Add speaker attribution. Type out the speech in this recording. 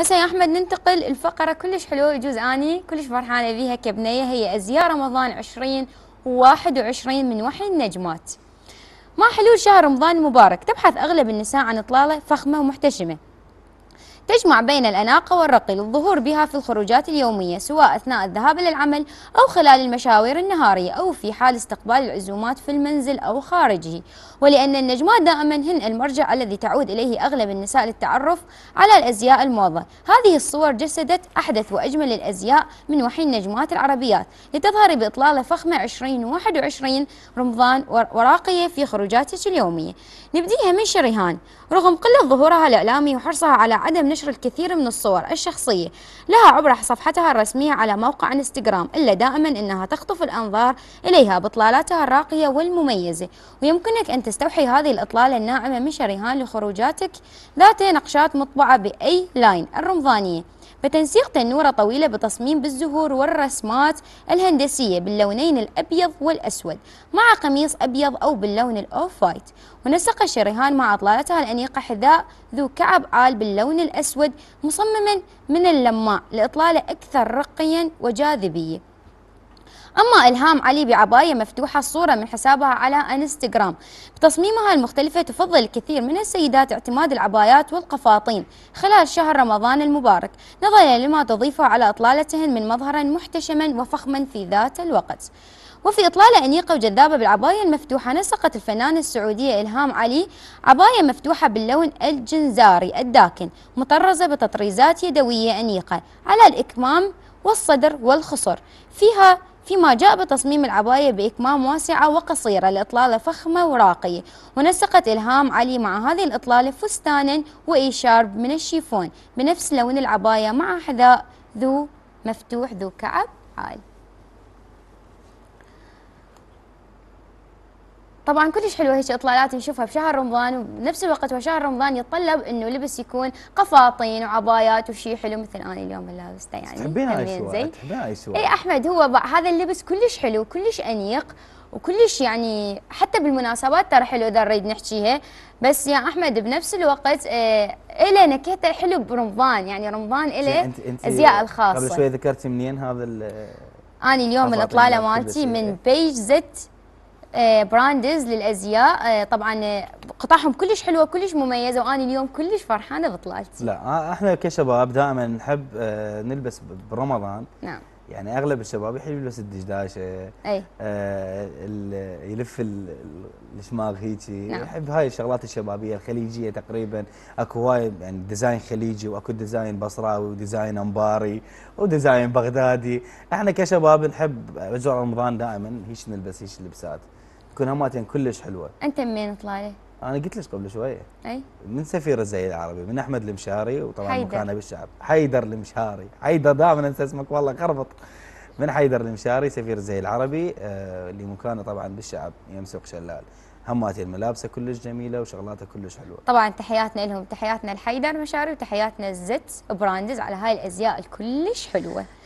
Speaker 1: هسه يا احمد ننتقل الفقره كلش حلوه يجوز اني كلش فرحانه بيها كبنيه هي ازياء رمضان 2021 من وحي النجمات ما حلول شهر رمضان المبارك تبحث اغلب النساء عن اطلاله فخمه ومحتشمه تجمع بين الأناقة والرقي للظهور بها في الخروجات اليومية سواء أثناء الذهاب للعمل أو خلال المشاوير النهارية أو في حال استقبال العزومات في المنزل أو خارجه ولأن النجمات دائما هن المرجع الذي تعود إليه أغلب النساء للتعرف على الأزياء الموضة هذه الصور جسدت أحدث وأجمل الأزياء من وحي نجمات العربيات لتظهر بإطلالة فخمة 2021 رمضان وراقية في خروجاتك اليومية نبديها من شريهان رغم قلة ظهورها الإعلامي وحرصها على عدم نشر نشر الكثير من الصور الشخصية لها عبر صفحتها الرسمية على موقع انستغرام إلا دائما أنها تخطف الأنظار إليها بإطلالاتها الراقية والمميزة ويمكنك أن تستوحي هذه الإطلالة الناعمة من شريهان لخروجاتك ذات نقشات مطبعة بأي لاين الرمضانية فتنسيق تنورة طويلة بتصميم بالزهور والرسمات الهندسية باللونين الأبيض والأسود مع قميص أبيض أو باللون الأوف وايت ونسق شريهان مع أطلالتها الأنيقة حذاء ذو كعب آل باللون الأسود مصمما من اللماع لإطلالة أكثر رقيا وجاذبية أما إلهام علي بعباية مفتوحة الصورة من حسابها على انستغرام بتصميمها المختلفة تفضل الكثير من السيدات اعتماد العبايات والقفاطين خلال شهر رمضان المبارك نظرا لما تضيفه على إطلالتهن من مظهر محتشما وفخما في ذات الوقت وفي إطلالة أنيقة وجذابة بالعباية المفتوحة نسقت الفنانة السعودية إلهام علي عباية مفتوحة باللون الجنزاري الداكن مطرزة بتطريزات يدوية أنيقة على الإكمام والصدر والخصر فيها فيما جاء بتصميم العباية بإكمام واسعة وقصيرة لإطلالة فخمة وراقية ونسقت إلهام علي مع هذه الإطلالة فستانا وإيشارب من الشيفون بنفس لون العباية مع حذاء ذو مفتوح ذو كعب عالي طبعا كلش حلوه هيك اطلالات نشوفها بشهر رمضان وبنفس الوقت وشهر رمضان يتطلب انه لبس يكون قفاطين وعبايات وشي حلو مثل انا اليوم اللي لابسته يعني تحبين هاي تحبين هاي اي احمد هو هذا اللبس كلش حلو كلش انيق وكلش يعني حتى بالمناسبات ترى حلو اذا نريد نحكيها بس يا احمد بنفس الوقت آه إله نكهته حلو برمضان يعني رمضان إلى ازياء الخاصه قبل شوي
Speaker 2: ذكرتي منين هذا
Speaker 1: انا اليوم الاطلاله مالتي من بيج زت براندز آه، للازياء آه، طبعا آه، قطعهم كلش حلوه كلش مميزه وانا اليوم كلش فرحانه بطلعت
Speaker 2: لا احنا كشباب دائما نحب نلبس برمضان نعم يعني اغلب الشباب يحب يلبس الدشداشه اي آه يلف الشماغ هيك نعم. يحب هاي الشغلات الشبابيه الخليجيه تقريبا اكو هواي يعني ديزاين خليجي واكو ديزاين بصراوي وديزاين انباري وديزاين بغدادي احنا كشباب نحب اجواء رمضان دائما هيش نلبس هيش لبسات تكون هماتين كلش حلوه
Speaker 1: انت منين طلالي؟
Speaker 2: انا قلت لك قبل شويه اي من سفير الزي العربي من احمد المشاري وطبعا كان مكانه بالشعب حيدر المشاري حيدر دائما انسى اسمك والله خربط من حيدر المشاري سفير الزي العربي آه، اللي مكانه طبعا بالشعب يمسك شلال هماتي الملابسه كلش جميله وشغلاته كلش حلوه
Speaker 1: طبعا تحياتنا لهم تحياتنا لحيدر مشاري وتحياتنا الزت براندز على هاي الازياء الكلش حلوه